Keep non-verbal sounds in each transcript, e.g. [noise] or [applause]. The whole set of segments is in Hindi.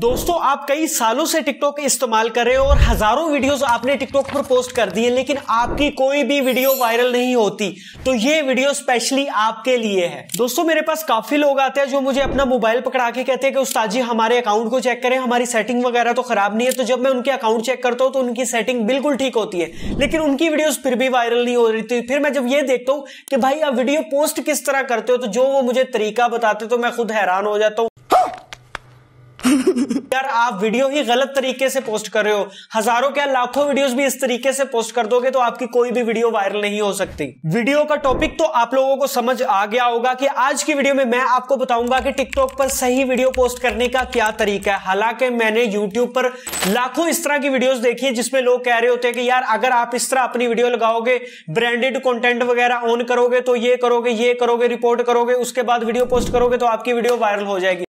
दोस्तों आप कई सालों से टिकटॉक इस्तेमाल कर रहे हो और हजारों वीडियोस आपने टिकटॉक पर पोस्ट कर दी है लेकिन आपकी कोई भी वीडियो वायरल नहीं होती तो ये वीडियो स्पेशली आपके लिए है दोस्तों मेरे पास काफी लोग आते हैं जो मुझे अपना मोबाइल पकड़ा के कहते हैं कि उस्ताद जी हमारे अकाउंट को चेक करें हमारी सेटिंग वगैरह तो खराब नहीं है तो जब मैं उनके अकाउंट चेक करता हूँ तो उनकी सेटिंग बिल्कुल ठीक होती है लेकिन उनकी वीडियोज फिर भी वायरल नहीं हो रही थी फिर मैं जब ये देखता हूँ कि भाई आप वीडियो पोस्ट किस तरह करते हो तो जो वो मुझे तरीका बताते तो मैं खुद हैरान हो जाता हूँ यार आप वीडियो ही गलत तरीके से पोस्ट कर रहे हो हजारों क्या लाखों वीडियोस भी इस तरीके से पोस्ट कर दोगे तो आपकी कोई भी वीडियो वायरल नहीं हो सकती वीडियो का टॉपिक तो आप लोगों को समझ आ गया होगा कि आज की वीडियो में मैं आपको बताऊंगा कि टिकटॉक पर सही वीडियो पोस्ट करने का क्या तरीका है हालांकि मैंने यूट्यूब पर लाखों इस तरह की वीडियो देखी है जिसमें लोग कह रहे होते हैं कि यार अगर आप इस तरह अपनी वीडियो लगाओगे ब्रांडेड कॉन्टेंट वगैरह ऑन करोगे तो ये करोगे ये करोगे रिपोर्ट करोगे उसके बाद वीडियो पोस्ट करोगे तो आपकी वीडियो वायरल हो जाएगी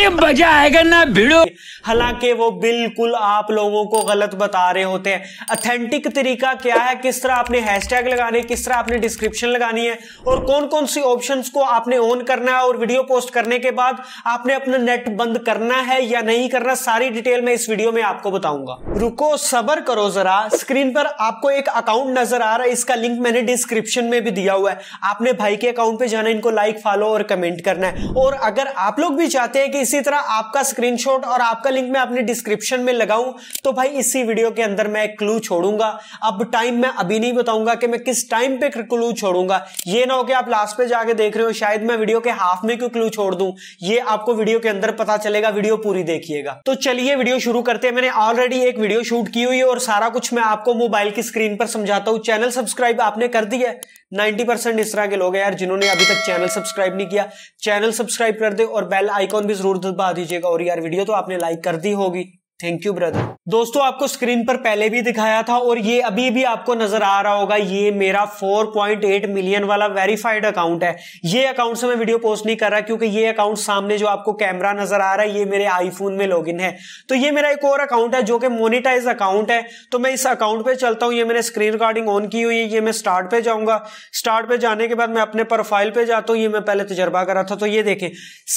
पे मजा आएगा ना भिड़ो हालांकि वो बिल्कुल आप लोगों को गलत बता रहे होते हैं अथेंटिक तरीका क्या है किस तरह आपने हैशटैग लगाने किस तरह आपने डिस्क्रिप्शन लगानी है और कौन कौन सी ऑप्शंस को आपने ऑन करना है और वीडियो पोस्ट करने के बाद आपने अपना नेट बंद करना है या नहीं करना सारी डिटेल मैं इस वीडियो में आपको बताऊंगा रुको सबर करो जरा स्क्रीन पर आपको एक अकाउंट नजर आ रहा है इसका लिंक मैंने डिस्क्रिप्शन में भी दिया हुआ है आपने भाई के अकाउंट पे जाना इनको लाइक फॉलो और कमेंट करना है और अगर आप लोग भी चाहते हैं कि इसी तरह आपका स्क्रीनशॉट और आपका लिंक मैं अपने डिस्क्रिप्शन में लगाऊं तो भाई इसी वीडियो के अंदर मैं एक क्लू छोड़ूंगा अब टाइम मैं अभी नहीं बताऊंगा कि मैं किस टाइम पे क्लू छोड़ूंगा ये ना हो कि आप लास्ट पे जाके देख रहे हो शायद मैं वीडियो के हाफ में क्यों क्लू छोड़ दूं ये आपको वीडियो के अंदर पता चलेगा वीडियो पूरी देखिएगा तो चलिए वीडियो शुरू करते हैं मैंने ऑलरेडी एक वीडियो शूट की हुई है और सारा कुछ मैं आपको मोबाइल की स्क्रीन पर समझाता हूँ चैनल सब्सक्राइब आपने कर दिया 90 परसेंट इस तरह के लोग हैं यार जिन्होंने अभी तक चैनल सब्सक्राइब नहीं किया चैनल सब्सक्राइब कर दे और बेल आइकॉन भी जरूर दबा दीजिएगा और यार वीडियो तो आपने लाइक कर दी होगी थैंक यू ब्रदर दोस्तों आपको स्क्रीन पर पहले भी दिखाया था और ये अभी भी आपको नजर आ रहा होगा ये मेरा 4.8 मिलियन वाला वेरीफाइड अकाउंट है ये अकाउंट से मैं वीडियो पोस्ट नहीं कर रहा क्योंकि ये अकाउंट सामने जो आपको कैमरा नजर आ रहा है ये मेरे आईफोन में लॉग है तो ये मेरा एक और अकाउंट है जो कि मोनिटाइज अकाउंट है तो मैं इस अकाउंट पे चलता हूँ ये मैंने स्क्रीन रिकॉर्डिंग ऑन की हुई है ये मैं स्टार्ट पे जाऊंगा स्टार्ट पे जाने के बाद मैं अपने प्रोफाइल पे जाता हूँ ये मैं पहले तजर्बा करा था तो ये देखें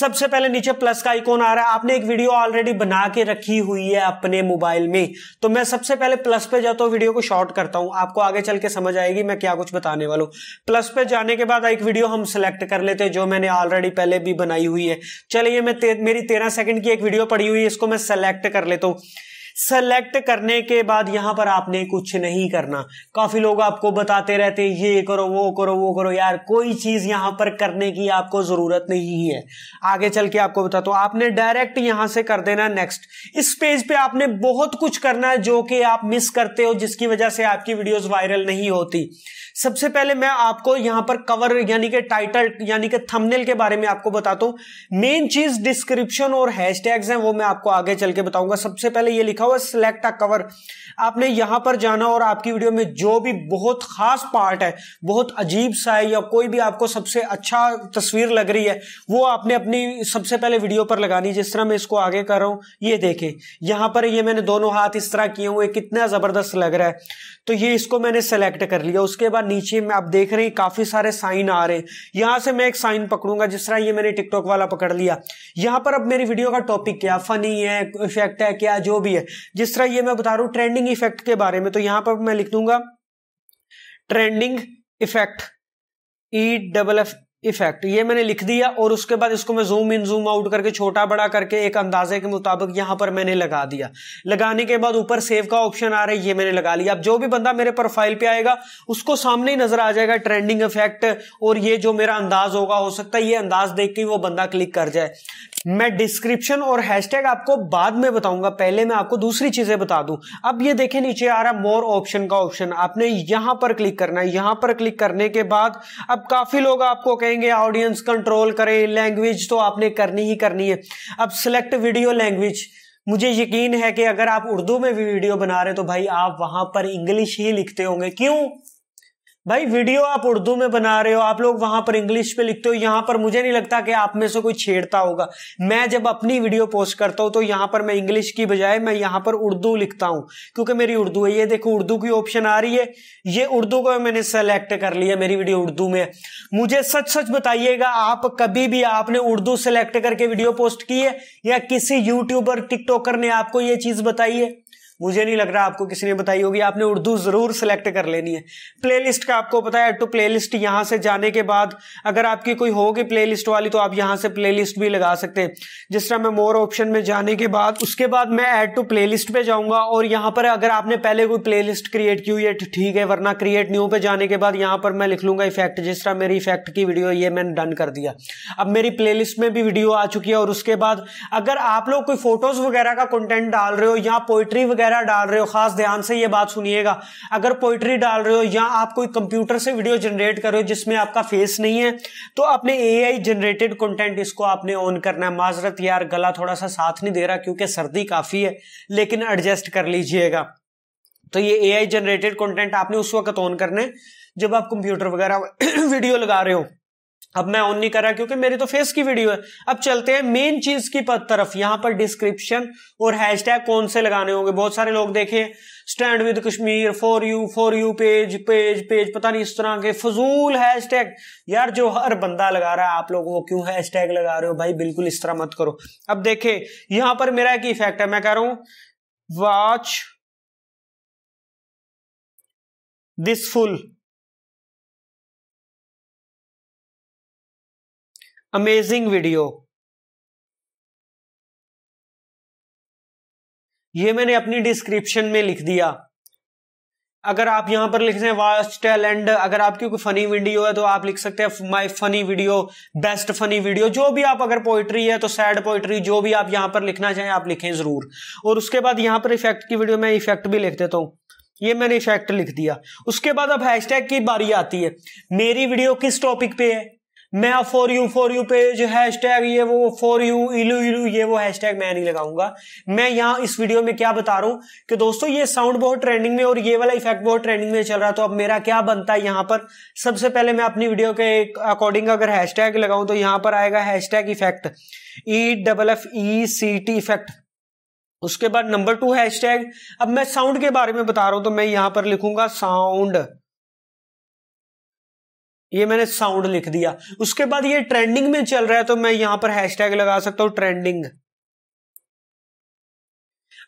सबसे पहले नीचे प्लस का आइकोन आ रहा है आपने एक वीडियो ऑलरेडी बना के रखी हुई है है अपने मोबाइल में तो मैं सबसे पहले प्लस पे जाता हूँ वीडियो को शॉर्ट करता हूँ आपको आगे चल के समझ आएगी मैं क्या कुछ बताने वाला हूँ प्लस पे जाने के बाद एक वीडियो हम सेलेक्ट कर लेते हैं जो मैंने ऑलरेडी पहले भी बनाई हुई है चलिए मैं ते, मेरी तेरह सेकंड की एक वीडियो पड़ी हुई है इसको मैं सेलेक्ट कर लेता हूँ सेलेक्ट करने के बाद यहां पर आपने कुछ नहीं करना काफी लोग आपको बताते रहते हैं ये करो वो करो वो करो यार कोई चीज यहां पर करने की आपको जरूरत नहीं है आगे चल के आपको बता तो आपने डायरेक्ट यहां से कर देना नेक्स्ट इस पेज पे आपने बहुत कुछ करना है जो कि आप मिस करते हो जिसकी वजह से आपकी वीडियो वायरल नहीं होती सबसे पहले मैं आपको यहां पर कवर यानी कि टाइटल यानी कि थंबनेल के बारे में आपको बताता हूं मेन चीज डिस्क्रिप्शन और हैशटैग्स हैं वो मैं आपको आगे चल के बताऊंगा सबसे पहले ये लिखा हुआ कवर सेलेक्ट अ कवर आपने यहां पर जाना और आपकी वीडियो में जो भी बहुत खास पार्ट है बहुत अजीब सा है या कोई भी आपको सबसे अच्छा तस्वीर लग रही है वो आपने अपनी सबसे पहले वीडियो पर लगानी जिस तरह मैं इसको आगे कर रहा हूं ये देखें यहां पर ये मैंने दोनों हाथ इस तरह किए हुए कितना जबरदस्त लग रहा है तो ये इसको मैंने सेलेक्ट कर लिया उसके बाद नीचे में आप देख रहे हैं काफी सारे साइन आ रहे हैं यहां से मैं एक साइन पकड़ूंगा जिस तरह ये मैंने टिकटॉक वाला पकड़ लिया यहां पर अब मेरी वीडियो का टॉपिक क्या फनी है इफेक्ट है क्या जो भी है जिस तरह ये मैं बता रहा हूं ट्रेंडिंग इफेक्ट के बारे में तो यहां पर मैं लिख दूंगा trending effect E double F effect ये मैंने लिख दिया और उसके बाद इसको मैं जूम इन जूम आउट करके छोटा बड़ा करके एक अंदाजे के मुताबिक यहां पर मैंने लगा दिया लगाने के बाद ऊपर सेव का ऑप्शन आ रहा है ये मैंने लगा लिया अब जो भी बंदा मेरे प्रोफाइल पे आएगा उसको सामने ही नजर आ जाएगा ट्रेंडिंग इफेक्ट और ये जो मेरा अंदाज होगा हो सकता है ये अंदाज देख के वो बंदा क्लिक कर जाए मैं डिस्क्रिप्शन और हैशटैग आपको बाद में बताऊंगा पहले मैं आपको दूसरी चीजें बता दूं अब ये देखें नीचे आ रहा मोर ऑप्शन का ऑप्शन आपने यहां पर क्लिक करना है यहां पर क्लिक करने के बाद अब काफी लोग आपको कहें करेंगे ऑडियंस कंट्रोल करें लैंग्वेज तो आपने करनी ही करनी है अब सिलेक्ट वीडियो लैंग्वेज मुझे यकीन है कि अगर आप उर्दू में भी वीडियो बना रहे तो भाई आप वहां पर इंग्लिश ही लिखते होंगे क्यों भाई वीडियो आप उर्दू में बना रहे हो आप लोग वहां पर इंग्लिश पे लिखते हो यहां पर मुझे नहीं लगता कि आप में से कोई छेड़ता होगा मैं जब अपनी वीडियो पोस्ट करता हूं तो यहां पर मैं इंग्लिश की बजाय मैं यहां पर उर्दू लिखता हूं क्योंकि मेरी उर्दू है ये देखो उर्दू की ऑप्शन आ रही है ये उर्दू को मैंने सेलेक्ट कर लिया मेरी वीडियो उर्दू में मुझे सच सच बताइएगा आप कभी भी आपने उर्दू सेलेक्ट करके वीडियो पोस्ट की है या किसी यूट्यूबर टिकटॉकर ने आपको ये चीज बताई है मुझे नहीं लग रहा आपको किसी ने बताई होगी आपने उर्दू ज़रूर सेलेक्ट कर लेनी है प्लेलिस्ट का आपको पता है टू प्लेलिस्ट यहां से जाने के बाद अगर आपकी कोई होगी प्लेलिस्ट वाली तो आप यहां से प्लेलिस्ट भी लगा सकते हैं जिस तरह मैं मोर ऑप्शन में जाने के बाद उसके बाद मैं ऐड टू लिस्ट पर जाऊंगा और यहां पर अगर आपने पहले कोई लिस्ट क्रिएट की हुई है ठीक है वरना क्रिएट न्यू पे जाने के बाद यहां पर मैं लिख लूंगा इफेक्ट जिस तरह मेरी इफेक्ट की वीडियो ये मैंने डन कर दिया अब मेरी लिस्ट में भी वीडियो आ चुकी है और उसके बाद अगर आप लोग कोई फोटोज़ वगैरह का कंटेंट डाल रहे हो या पोइट्री वगैरह वगैरह डाल रहे हो खास ध्यान से ये बात सुनिएगा अगर पोइट्री डाल रहे हो या आप कोई कंप्यूटर से वीडियो जनरेट कर रहे हो जिसमें आपका फेस नहीं है तो अपने ए जनरेटेड कंटेंट इसको आपने ऑन करना है माजरत यार गला थोड़ा सा साथ नहीं दे रहा क्योंकि सर्दी काफ़ी है लेकिन एडजस्ट कर लीजिएगा तो ये ए जनरेटेड कॉन्टेंट आपने उस वक्त ऑन करना है जब आप कंप्यूटर वगैरह वीडियो [coughs] लगा रहे हो अब मैं ऑन नहीं कर रहा क्योंकि मेरी तो फेस की वीडियो है अब चलते हैं मेन चीज की तरफ यहां पर डिस्क्रिप्शन और हैशटैग कौन से लगाने होंगे बहुत सारे लोग देखे stand with Kashmir for you for you page page page पता नहीं इस तरह के फजूल हैशटैग यार जो हर बंदा लगा रहा है आप लोग वो क्यों हैशटैग लगा रहे हो भाई बिल्कुल इस तरह मत करो अब देखे यहां पर मेरा एक इफेक्ट है मैं कह रहा हूं watch this full amazing video ये मैंने अपनी डिस्क्रिप्शन में लिख दिया अगर आप यहां पर लिख रहे हैं वास्ट टैलेंट अगर आपकी कोई फनी वीडियो है तो आप लिख सकते हैं my funny video best funny video जो भी आप अगर पोइट्री है तो सैड पोइट्री जो भी आप यहां पर लिखना चाहें आप लिखें जरूर और उसके बाद यहां पर इफेक्ट की वीडियो में इफेक्ट भी लिख देता हूं ये मैंने इफेक्ट लिख दिया उसके बाद अब हैश की बारी आती है मेरी वीडियो किस टॉपिक पे है मैं फॉर यू फॉर यू पे जो हैश टैग ये वो फॉर यू इलू इलू ये वो हैश टैग मैं नहीं लगाऊंगा मैं यहाँ इस वीडियो में क्या बता रहा हूं कि दोस्तों ये साउंड बहुत ट्रेंडिंग में और ये वाला इफेक्ट बहुत ट्रेंडिंग में चल रहा है तो अब मेरा क्या बनता है यहाँ पर सबसे पहले मैं अपनी वीडियो के अकॉर्डिंग अगर हैश टैग लगाऊं तो यहां पर आएगा hashtag effect E double F E C T effect उसके बाद नंबर टू हैश टैग अब मैं साउंड के बारे में बता रहा हूं तो मैं यहां पर लिखूंगा साउंड ये मैंने साउंड लिख दिया उसके बाद ये ट्रेंडिंग में चल रहा है तो मैं यहां पर हैशटैग लगा सकता हूं ट्रेंडिंग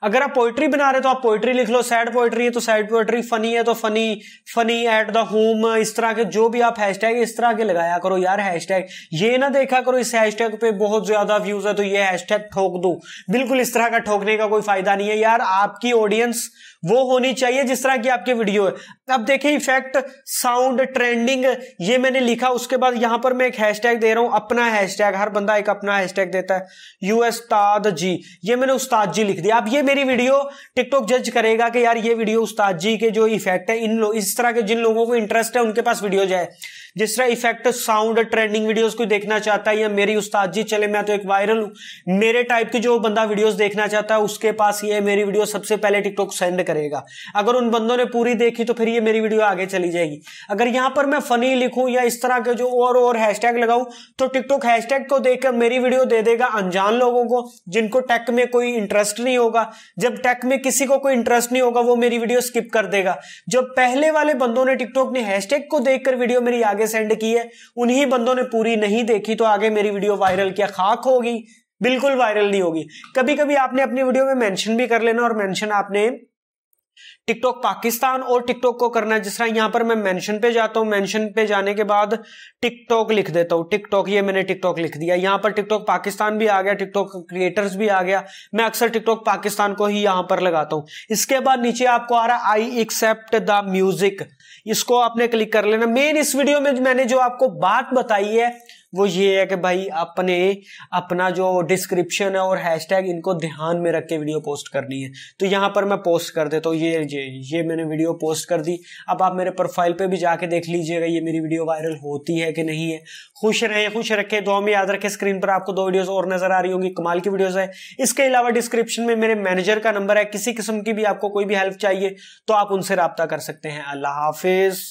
अगर आप पोइट्री बना रहे हो तो आप पोइट्री लिख लो सैड पोइट्री है तो सैड पोइट्री फनी है तो funny funny at the home इस तरह के जो भी आप हैशटैग इस तरह के लगाया करो यार हैशटैग ये ना देखा करो इस हैशटैग पे बहुत ज्यादा व्यूज है तो ये हैशटैग ठोक दो बिल्कुल इस तरह का ठोकने का कोई फायदा नहीं है यार आपकी ऑडियंस वो होनी चाहिए जिस तरह की आपकी वीडियो है अब देखें इफेक्ट साउंड ट्रेंडिंग ये मैंने लिखा उसके बाद यहां पर मैं एक हैशटैग दे रहा हूं अपना हैशटैग हर बंदा एक अपना हैशटैग देता है यू उस्ताद जी ये मैंने उस्ताद जी लिख दिया अब ये मेरी वीडियो टिकटॉक जज करेगा कि यार ये वीडियो उस्ताद जी के जो इफेक्ट है इन लोग इस तरह के जिन लोगों को इंटरेस्ट है उनके पास वीडियो जाए जिस तरह इफेक्ट साउंड ट्रेंडिंग वीडियोस को देखना चाहता है या मेरी उस्ताद जी चले मैं तो एक वायरल हूं मेरे टाइप के जो बंदा वीडियोस देखना चाहता है उसके पास ये मेरी वीडियो सबसे पहले टिकटॉक सेंड कर करेगा अगर उन बंदों ने पूरी देखी तो फिर ये मेरी वीडियो आगे चली जाएगी अगर यहां पर मैं फनी लिखूं या इस तरह के जो और और हैशटैग लगाऊं तो टिकटॉक हैशटैग को देखकर मेरी वीडियो दे देगा अनजान लोगों को जिनको टेक में कोई इंटरेस्ट नहीं होगा जब टेक में किसी को कोई इंटरेस्ट नहीं होगा वो मेरी वीडियो स्किप कर देगा जो पहले वाले बंदों ने टिकटॉक ने हैशटैग को देखकर वीडियो मेरी आगे सेंड की है उन्हीं बंदों ने पूरी नहीं देखी तो आगे मेरी वीडियो वायरल क्या खाक होगी बिल्कुल वायरल नहीं होगी कभी कभी आपने अपनी वीडियो में मेंशन भी कर लेना और मेंशन आपने टिकटॉक पाकिस्तान और टिकटॉक को करना है जिस तरह यहां पर मैं मेंशन पे जाता हूं मेंशन पे जाने के बाद टिकटॉक लिख देता हूं टिकटॉक ये मैंने टिकटॉक लिख दिया यहां पर टिकटॉक पाकिस्तान भी आ गया टिकटॉक क्रिएटर्स भी आ गया मैं अक्सर टिकटॉक पाकिस्तान को ही यहां पर लगाता हूं इसके बाद नीचे आपको आ रहा आई एक्सेप्ट द म्यूजिक इसको आपने क्लिक कर लेना मेन इस वीडियो में मैंने जो आपको बात बताई है वो ये है कि भाई अपने अपना जो डिस्क्रिप्शन है और हैशटैग इनको ध्यान में रख के वीडियो पोस्ट करनी है तो यहाँ पर मैं पोस्ट कर देता हूँ ये ये ये मैंने वीडियो पोस्ट कर दी अब आप मेरे प्रोफाइल पे भी जाके देख लीजिएगा ये मेरी वीडियो वायरल होती है कि नहीं है खुश रहें खुश रखें दो में याद रखें स्क्रीन पर आपको दो वीडियोज़ और नजर आ रही होंगी कमाल की वीडियोज है इसके अलावा डिस्क्रिप्शन में मेरे मैनेजर का नंबर है किसी किस्म की भी आपको कोई भी हेल्प चाहिए तो आप उनसे रबता कर सकते हैं अल्लाह हाफिज़